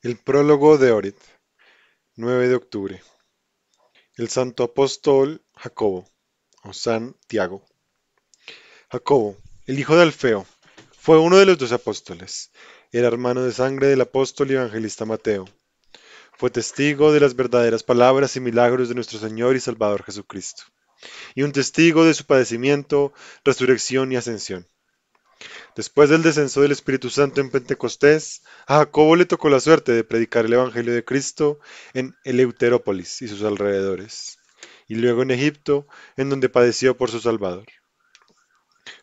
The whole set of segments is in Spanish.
El prólogo de Orit, 9 de octubre. El santo apóstol Jacobo, o San Tiago. Jacobo, el hijo de Alfeo, fue uno de los dos apóstoles. Era hermano de sangre del apóstol y evangelista Mateo. Fue testigo de las verdaderas palabras y milagros de nuestro Señor y Salvador Jesucristo. Y un testigo de su padecimiento, resurrección y ascensión Después del descenso del Espíritu Santo en Pentecostés, a Jacobo le tocó la suerte de predicar el Evangelio de Cristo en Eleuterópolis y sus alrededores, y luego en Egipto, en donde padeció por su Salvador.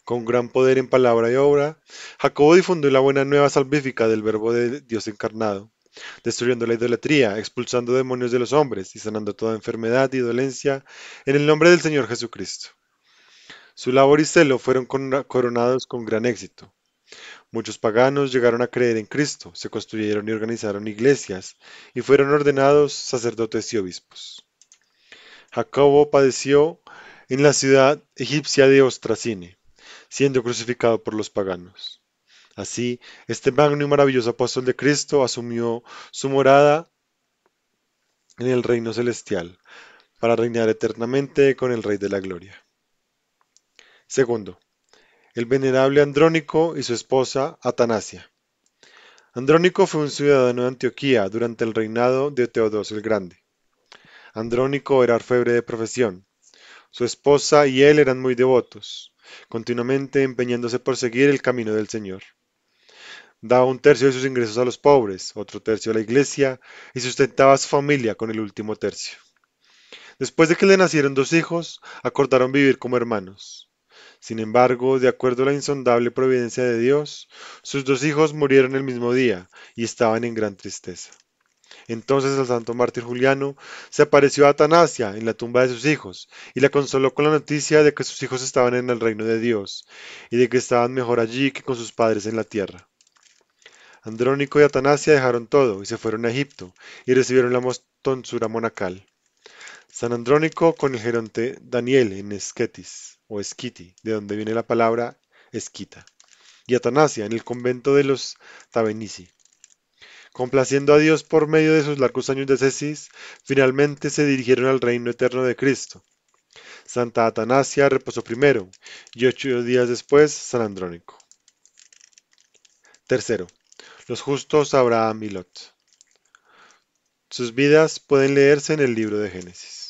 Con gran poder en palabra y obra, Jacobo difundió la buena nueva salvífica del Verbo de Dios encarnado, destruyendo la idolatría, expulsando demonios de los hombres y sanando toda enfermedad y dolencia en el nombre del Señor Jesucristo. Su labor y celo fueron coronados con gran éxito. Muchos paganos llegaron a creer en Cristo, se construyeron y organizaron iglesias y fueron ordenados sacerdotes y obispos. Jacobo padeció en la ciudad egipcia de Ostracine, siendo crucificado por los paganos. Así, este magno y maravilloso apóstol de Cristo asumió su morada en el reino celestial, para reinar eternamente con el Rey de la Gloria. Segundo, el venerable Andrónico y su esposa Atanasia. Andrónico fue un ciudadano de Antioquía durante el reinado de Teodosio el Grande. Andrónico era orfebre de profesión. Su esposa y él eran muy devotos, continuamente empeñándose por seguir el camino del Señor. Daba un tercio de sus ingresos a los pobres, otro tercio a la iglesia y sustentaba a su familia con el último tercio. Después de que le nacieron dos hijos, acordaron vivir como hermanos. Sin embargo, de acuerdo a la insondable providencia de Dios, sus dos hijos murieron el mismo día y estaban en gran tristeza. Entonces el santo mártir Juliano se apareció a Atanasia en la tumba de sus hijos y la consoló con la noticia de que sus hijos estaban en el reino de Dios y de que estaban mejor allí que con sus padres en la tierra. Andrónico y Atanasia dejaron todo y se fueron a Egipto y recibieron la tonsura monacal. San Andrónico con el geronte Daniel en Esquetis o esquiti, de donde viene la palabra esquita, y Atanasia en el convento de los Tabenici. Complaciendo a Dios por medio de sus largos años de cesis, finalmente se dirigieron al reino eterno de Cristo. Santa Atanasia reposó primero y ocho días después San Andrónico. Tercero, los justos Abraham y Lot. Sus vidas pueden leerse en el libro de Génesis.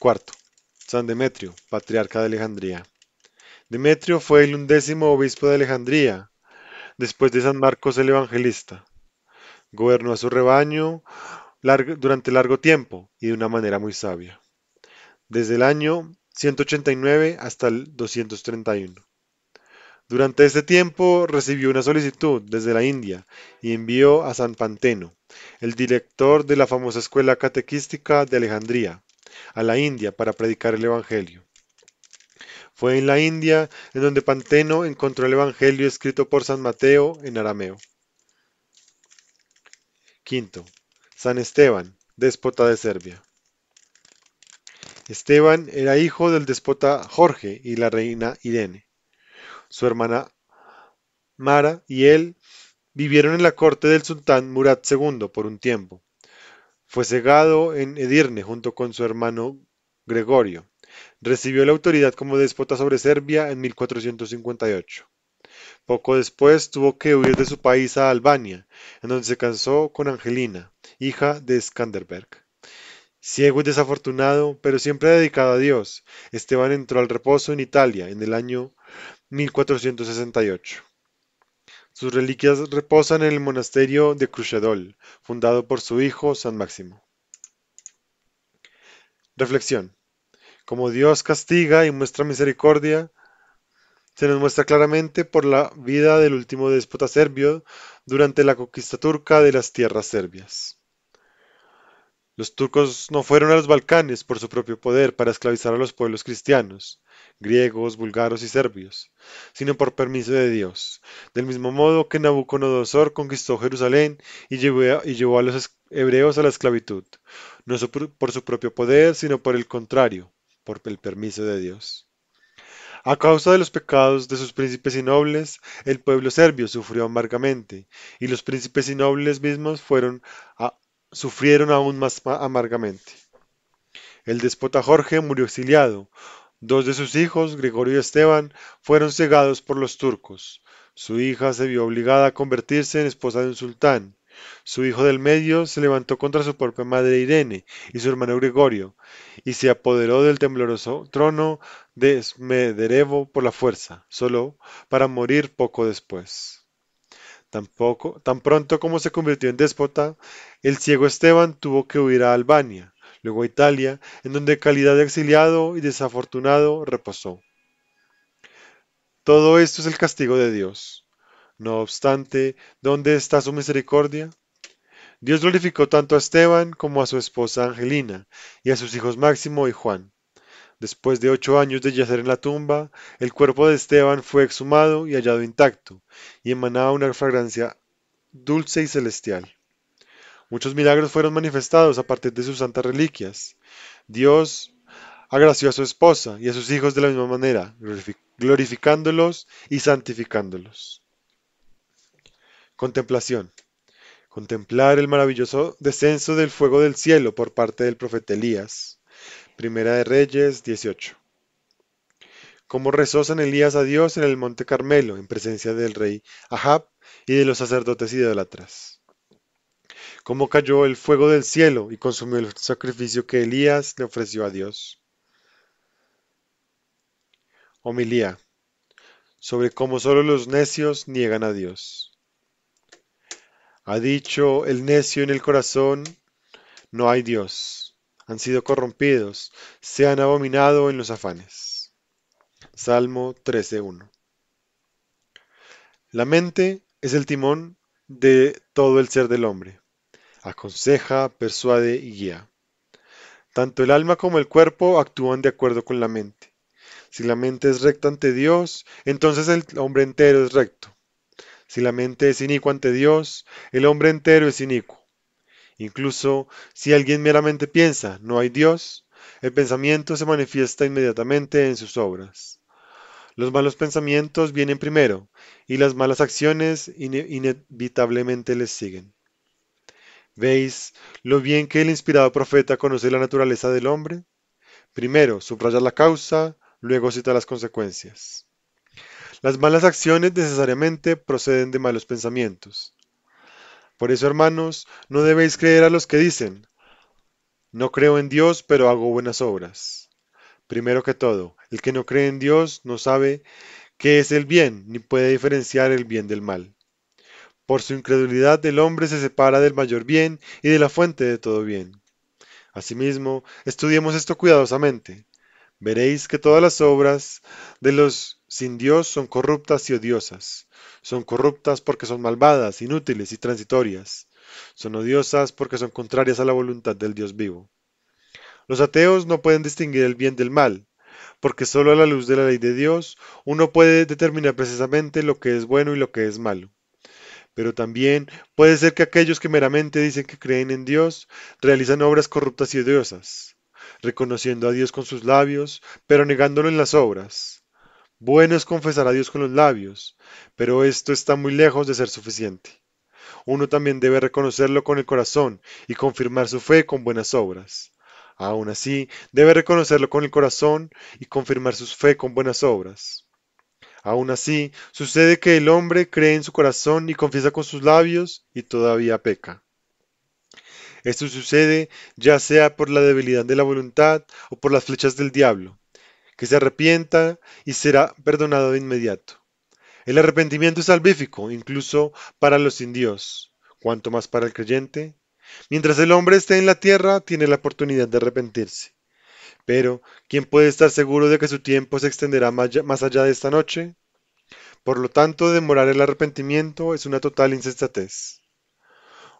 Cuarto, San Demetrio, patriarca de Alejandría. Demetrio fue el undécimo obispo de Alejandría, después de San Marcos el Evangelista. Gobernó a su rebaño durante largo tiempo y de una manera muy sabia, desde el año 189 hasta el 231. Durante este tiempo recibió una solicitud desde la India y envió a San Panteno, el director de la famosa escuela catequística de Alejandría, a la India para predicar el Evangelio. Fue en la India en donde Panteno encontró el Evangelio escrito por San Mateo en arameo. V San Esteban, déspota de Serbia. Esteban era hijo del déspota Jorge y la reina Irene. Su hermana Mara y él vivieron en la corte del sultán Murat II por un tiempo. Fue cegado en Edirne junto con su hermano Gregorio. Recibió la autoridad como déspota sobre Serbia en 1458. Poco después tuvo que huir de su país a Albania, en donde se casó con Angelina, hija de Skanderberg. Ciego y desafortunado, pero siempre dedicado a Dios, Esteban entró al reposo en Italia en el año 1468. Sus reliquias reposan en el monasterio de Cruchadol, fundado por su hijo San Máximo. Reflexión. Como Dios castiga y muestra misericordia, se nos muestra claramente por la vida del último déspota serbio durante la conquista turca de las tierras serbias. Los turcos no fueron a los Balcanes por su propio poder para esclavizar a los pueblos cristianos, griegos, búlgaros y serbios, sino por permiso de Dios. Del mismo modo que Nabucodonosor conquistó Jerusalén y llevó, a los hebreos a la esclavitud, no por su propio poder, sino por el contrario, por el permiso de Dios. A causa de los pecados de sus príncipes y nobles, el pueblo serbio sufrió amargamente, y los príncipes y nobles mismos fueron sufrieron aún más amargamente. El déspota Jorge murió exiliado, Dos de sus hijos, Gregorio y Esteban, fueron cegados por los turcos. Su hija se vio obligada a convertirse en esposa de un sultán. Su hijo del medio se levantó contra su propia madre Irene y su hermano Gregorio, y se apoderó del tembloroso trono de Smederevo por la fuerza, solo para morir poco después. tan pronto como se convirtió en déspota, el ciego Esteban tuvo que huir a Albania luego a Italia, en donde calidad de exiliado y desafortunado reposó. Todo esto es el castigo de Dios. No obstante, ¿dónde está su misericordia? Dios glorificó tanto a Esteban como a su esposa Angelina y a sus hijos Máximo y Juan. Después de ocho años de yacer en la tumba, el cuerpo de Esteban fue exhumado y hallado intacto, y emanaba una fragancia dulce y celestial. Muchos milagros fueron manifestados a partir de sus santas reliquias. Dios agració a su esposa y a sus hijos de la misma manera, glorificándolos y santificándolos. Contemplación. Contemplar el maravilloso descenso del fuego del cielo por parte del profeta Elías. Primera de Reyes 18. Como rezó San Elías a Dios en el monte Carmelo, en presencia del rey Ahab y de los sacerdotes idólatras cómo cayó el fuego del cielo y consumió el sacrificio que Elías le ofreció a Dios. Homilía sobre cómo solo los necios niegan a Dios. Ha dicho el necio en el corazón, no hay Dios. Han sido corrompidos, se han abominado en los afanes. Salmo 13.1. La mente es el timón de todo el ser del hombre aconseja, persuade y guía. Tanto el alma como el cuerpo actúan de acuerdo con la mente. Si la mente es recta ante Dios, entonces el hombre entero es recto. Si la mente es inicua ante Dios, el hombre entero es inicuo. Incluso si alguien meramente piensa, no hay Dios, el pensamiento se manifiesta inmediatamente en sus obras. Los malos pensamientos vienen primero y las malas acciones inevitablemente les siguen. ¿Veis lo bien que el inspirado profeta conoce la naturaleza del hombre? Primero, subraya la causa, luego cita las consecuencias. Las malas acciones necesariamente proceden de malos pensamientos. Por eso, hermanos, no debéis creer a los que dicen, no creo en Dios, pero hago buenas obras. Primero que todo, el que no cree en Dios no sabe qué es el bien, ni puede diferenciar el bien del mal. Por su incredulidad el hombre se separa del mayor bien y de la fuente de todo bien. Asimismo, estudiemos esto cuidadosamente. Veréis que todas las obras de los sin Dios son corruptas y odiosas. Son corruptas porque son malvadas, inútiles y transitorias. Son odiosas porque son contrarias a la voluntad del Dios vivo. Los ateos no pueden distinguir el bien del mal, porque solo a la luz de la ley de Dios uno puede determinar precisamente lo que es bueno y lo que es malo pero también puede ser que aquellos que meramente dicen que creen en Dios realizan obras corruptas y odiosas, reconociendo a Dios con sus labios, pero negándolo en las obras. Bueno es confesar a Dios con los labios, pero esto está muy lejos de ser suficiente. Uno también debe reconocerlo con el corazón y confirmar su fe con buenas obras. Aún así, debe reconocerlo con el corazón y confirmar su fe con buenas obras. Aún así, sucede que el hombre cree en su corazón y confiesa con sus labios y todavía peca. Esto sucede ya sea por la debilidad de la voluntad o por las flechas del diablo, que se arrepienta y será perdonado de inmediato. El arrepentimiento es salvífico, incluso para los sin Dios, cuanto más para el creyente. Mientras el hombre esté en la tierra, tiene la oportunidad de arrepentirse. Pero, ¿quién puede estar seguro de que su tiempo se extenderá más allá de esta noche? Por lo tanto, demorar el arrepentimiento es una total insensatez.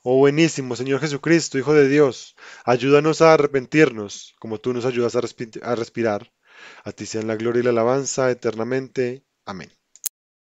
Oh buenísimo Señor Jesucristo, Hijo de Dios, ayúdanos a arrepentirnos, como tú nos ayudas a, a respirar. A ti sean la gloria y la alabanza eternamente. Amén.